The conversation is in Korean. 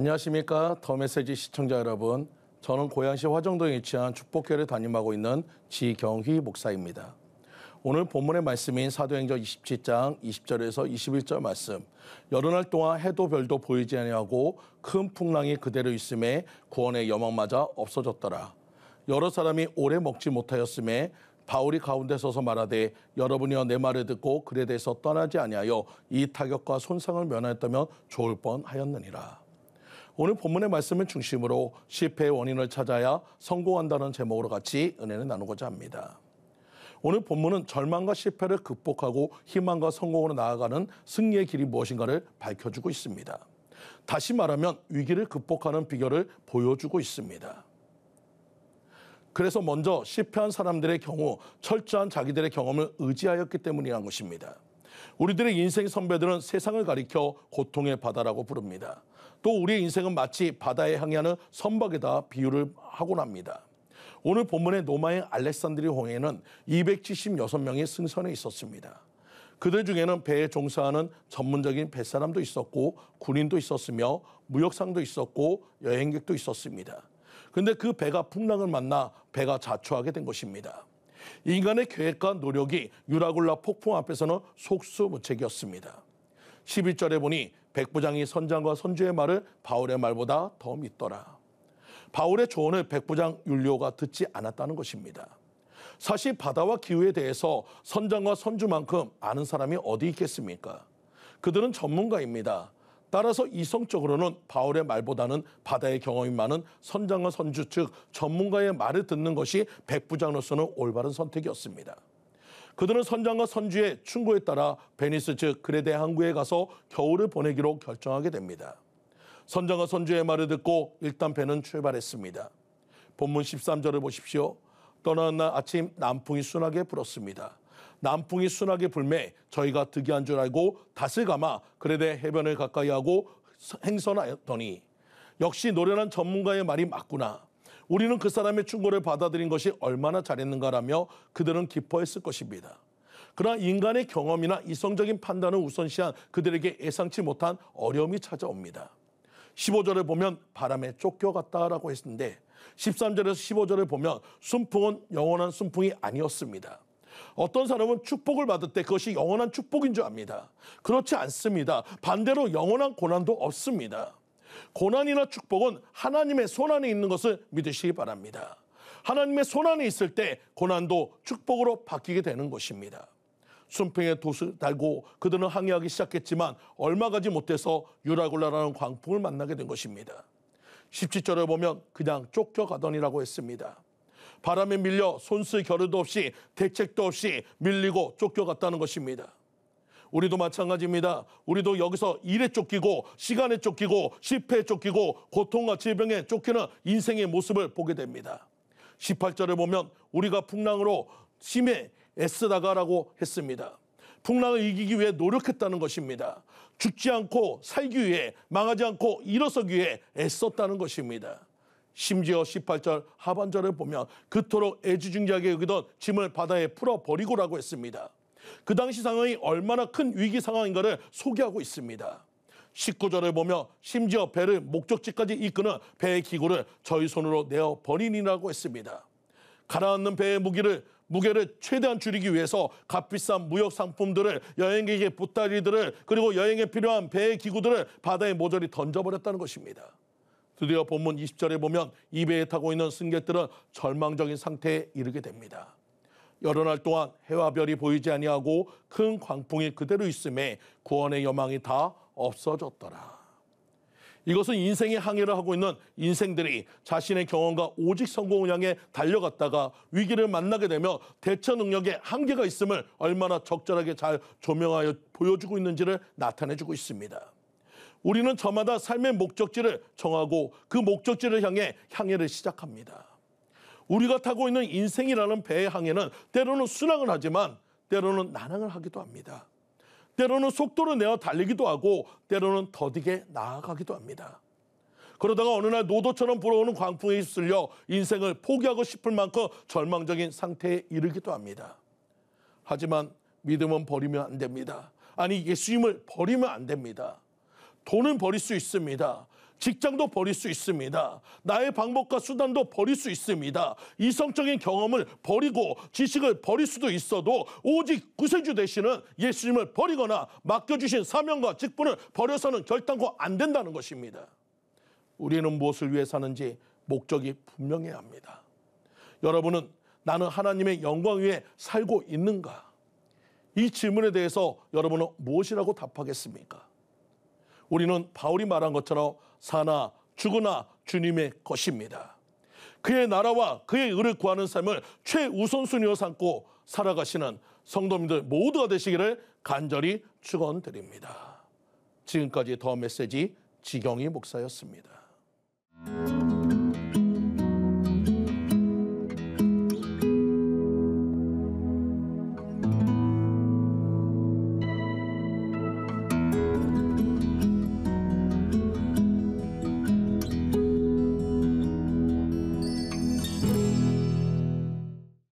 안녕하십니까 더메시지 시청자 여러분. 저는 고양시 화정동에 위치한 축복회를 담임하고 있는 지경휘 목사입니다. 오늘 본문의 말씀인 사도행전 27장 20절에서 21절 말씀. 여러 날 동안 해도 별도 보이지 아니하고 큰 풍랑이 그대로 있음에 구원의 여망마저 없어졌더라. 여러 사람이 오래 먹지 못하였음에 바울이 가운데 서서 말하되 여러분이여 내 말을 듣고 그에 대해서 떠나지 아니하여 이 타격과 손상을 면하였다면 좋을 뻔하였느니라. 오늘 본문의 말씀을 중심으로 실패의 원인을 찾아야 성공한다는 제목으로 같이 은혜를 나누고자 합니다. 오늘 본문은 절망과 실패를 극복하고 희망과 성공으로 나아가는 승리의 길이 무엇인가를 밝혀주고 있습니다. 다시 말하면 위기를 극복하는 비결을 보여주고 있습니다. 그래서 먼저 실패한 사람들의 경우 철저한 자기들의 경험을 의지하였기 때문이라는 것입니다. 우리들의 인생 선배들은 세상을 가리켜 고통의 바다라고 부릅니다. 또 우리의 인생은 마치 바다에 항 향하는 선박에다 비유를 하곤 합니다. 오늘 본문의 노마의 알렉산드리 홍해는 276명의 승선에 있었습니다. 그들 중에는 배에 종사하는 전문적인 뱃사람도 있었고 군인도 있었으며 무역상도 있었고 여행객도 있었습니다. 근데 그 배가 풍랑을 만나 배가 자초하게 된 것입니다. 인간의 계획과 노력이 유라굴라 폭풍 앞에서는 속수무책이었습니다. 11절에 보니 백부장이 선장과 선주의 말을 바울의 말보다 더 믿더라. 바울의 조언을 백부장 율리오가 듣지 않았다는 것입니다. 사실 바다와 기후에 대해서 선장과 선주만큼 아는 사람이 어디 있겠습니까? 그들은 전문가입니다. 따라서 이성적으로는 바울의 말보다는 바다의 경험이 많은 선장과 선주 즉 전문가의 말을 듣는 것이 백부장으로서는 올바른 선택이었습니다. 그들은 선장과 선주의 충고에 따라 베니스 즉 그레데 항구에 가서 겨울을 보내기로 결정하게 됩니다. 선장과 선주의 말을 듣고 일단 배는 출발했습니다. 본문 13절을 보십시오. 떠나는 날 아침 남풍이 순하게 불었습니다. 남풍이 순하게 불매 저희가 득이한 줄 알고 닷을 감아 그레데 해변을 가까이 하고 행선하였더니 역시 노련한 전문가의 말이 맞구나. 우리는 그 사람의 충고를 받아들인 것이 얼마나 잘했는가라며 그들은 기뻐했을 것입니다. 그러나 인간의 경험이나 이성적인 판단을 우선시한 그들에게 예상치 못한 어려움이 찾아옵니다. 1 5절을 보면 바람에 쫓겨갔다라고 했는데 13절에서 15절을 보면 순풍은 영원한 순풍이 아니었습니다. 어떤 사람은 축복을 받을 때 그것이 영원한 축복인 줄 압니다. 그렇지 않습니다. 반대로 영원한 고난도 없습니다. 고난이나 축복은 하나님의 손안에 있는 것을 믿으시기 바랍니다. 하나님의 손안에 있을 때 고난도 축복으로 바뀌게 되는 것입니다. 순평에 돛을 달고 그들은 항해하기 시작했지만 얼마 가지 못해서 유라굴라라는 광풍을 만나게 된 것입니다. 17절에 보면 그냥 쫓겨가더니라고 했습니다. 바람에 밀려 손쓸 겨를도 없이 대책도 없이 밀리고 쫓겨갔다는 것입니다. 우리도 마찬가지입니다. 우리도 여기서 일에 쫓기고 시간에 쫓기고 실패에 쫓기고 고통과 질병에 쫓기는 인생의 모습을 보게 됩니다. 18절을 보면 우리가 풍랑으로 심해 애쓰다가라고 했습니다. 풍랑을 이기기 위해 노력했다는 것입니다. 죽지 않고 살기 위해 망하지 않고 일어서기 위해 애썼다는 것입니다. 심지어 18절 하반절을 보면 그토록 애지중지하게 여기던 짐을 바다에 풀어버리고라고 했습니다. 그 당시 상황이 얼마나 큰 위기 상황인가를 소개하고 있습니다. 19절을 보며 심지어 배를 목적지까지 이끄는 배의 기구를 저희 손으로 내어 버린이라고 했습니다. 가라앉는 배의 무기를 무게를 최대한 줄이기 위해서 값비싼 무역 상품들을 여행객의 보따리들을 그리고 여행에 필요한 배의 기구들을 바다에 모조리 던져버렸다는 것입니다. 드디어 본문 20절에 보면 이 배에 타고 있는 승객들은 절망적인 상태에 이르게 됩니다. 여러 날 동안 해와 별이 보이지 아니하고 큰 광풍이 그대로 있음에 구원의 여망이 다 없어졌더라. 이것은 인생의 항해를 하고 있는 인생들이 자신의 경험과 오직 성공을 향해 달려갔다가 위기를 만나게 되며 대처 능력에 한계가 있음을 얼마나 적절하게 잘 조명하여 보여주고 있는지를 나타내주고 있습니다. 우리는 저마다 삶의 목적지를 정하고 그 목적지를 향해 향해를 시작합니다. 우리가 타고 있는 인생이라는 배의 항해는 때로는 순항을 하지만 때로는 난항을 하기도 합니다. 때로는 속도를 내어 달리기도 하고 때로는 더디게 나아가기도 합니다. 그러다가 어느 날 노도처럼 불어오는 광풍에 휩쓸려 인생을 포기하고 싶을 만큼 절망적인 상태에 이르기도 합니다. 하지만 믿음은 버리면 안 됩니다. 아니 예수님을 버리면 안 됩니다. 돈은 버릴 수 있습니다. 직장도 버릴 수 있습니다. 나의 방법과 수단도 버릴 수 있습니다. 이성적인 경험을 버리고 지식을 버릴 수도 있어도 오직 구세주 되시는 예수님을 버리거나 맡겨주신 사명과 직분을 버려서는 결단코 안 된다는 것입니다. 우리는 무엇을 위해 사는지 목적이 분명해야 합니다. 여러분은 나는 하나님의 영광 위에 살고 있는가? 이 질문에 대해서 여러분은 무엇이라고 답하겠습니까? 우리는 바울이 말한 것처럼 사나 죽으나 주님의 것입니다. 그의 나라와 그의 의를 구하는 삶을 최우선순위로 삼고 살아가시는 성도님들 모두가 되시기를 간절히 축원드립니다. 지금까지 더 메시지 지경희 목사였습니다.